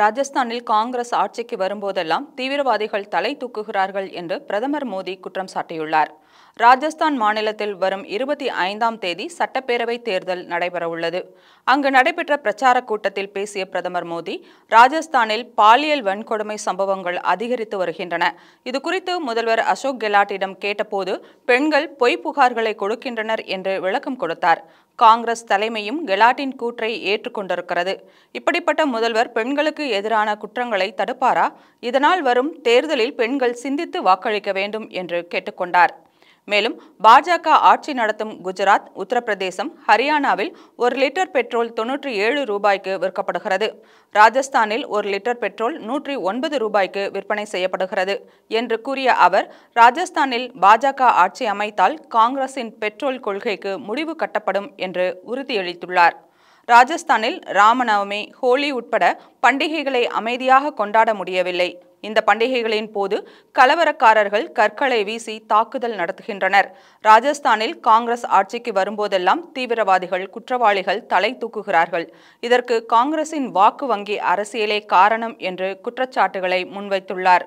ராஜஸ்தானில் காங்கிரஸ் ஆட்சிக்கு வரும்போதெல்லாம் தீவிரவாதிகள் தலை தூக்குகிறார்கள் என்று பிரதமர் மோடி குற்றம் சாட்டியுள்ளார் ராஜஸ்தான் மாநிலத்தில் வரும் இருபத்தி ஐந்தாம் தேதி சட்டப்பேரவை தேர்தல் நடைபெறவுள்ளது அங்கு நடைபெற்ற பிரச்சார கூட்டத்தில் பேசிய பிரதமர் மோடி ராஜஸ்தானில் பாலியல் வன்கொடுமை சம்பவங்கள் அதிகரித்து வருகின்றன இதுகுறித்து முதல்வர் அசோக் கெலாட்டிடம் கேட்டபோது பெண்கள் பொய் புகார்களை கொடுக்கின்றனர் என்று விளக்கம் கொடுத்தார் காங்கிரஸ் தலைமையும் கெலாட்டின் கூற்றை ஏற்றுக்கொண்டிருக்கிறது இப்படிப்பட்ட முதல்வர் பெண்களுக்கு எதிரான குற்றங்களை தடுப்பாரா இதனால் வரும் தேர்தலில் பெண்கள் சிந்தித்து வாக்களிக்க வேண்டும் என்று கேட்டுக்கொண்டார் மேலும் பாஜக ஆட்சி நடத்தும் குஜராத் உத்தரப்பிரதேசம் ஹரியானாவில் ஒரு லிட்டர் பெட்ரோல் தொன்னூற்றி ஏழு ரூபாய்க்கு விற்கப்படுகிறது ராஜஸ்தானில் ஒரு லிட்டர் பெட்ரோல் நூற்றி ஒன்பது ரூபாய்க்கு விற்பனை செய்யப்படுகிறது என்று கூறிய அவர் ராஜஸ்தானில் பாஜக ஆட்சி அமைத்தால் காங்கிரசின் பெட்ரோல் கொள்கைக்கு முடிவு கட்டப்படும் என்று உறுதியளித்துள்ளார் ராஜஸ்தானில் ராமநவமி ஹோலி உட்பட பண்டிகைகளை அமைதியாக கொண்டாட முடியவில்லை இந்த பண்டிகைகளின் போது கலவரக்காரர்கள் கற்களை வீசி தாக்குதல் நடத்துகின்றனர் ராஜஸ்தானில் காங்கிரஸ் ஆட்சிக்கு வரும்போதெல்லாம் தீவிரவாதிகள் குற்றவாளிகள் தலை தூக்குகிறார்கள் இதற்கு காங்கிரசின் வாக்கு வங்கி அரசியலே காரணம் என்று குற்றச்சாட்டுகளை முன்வைத்துள்ளார்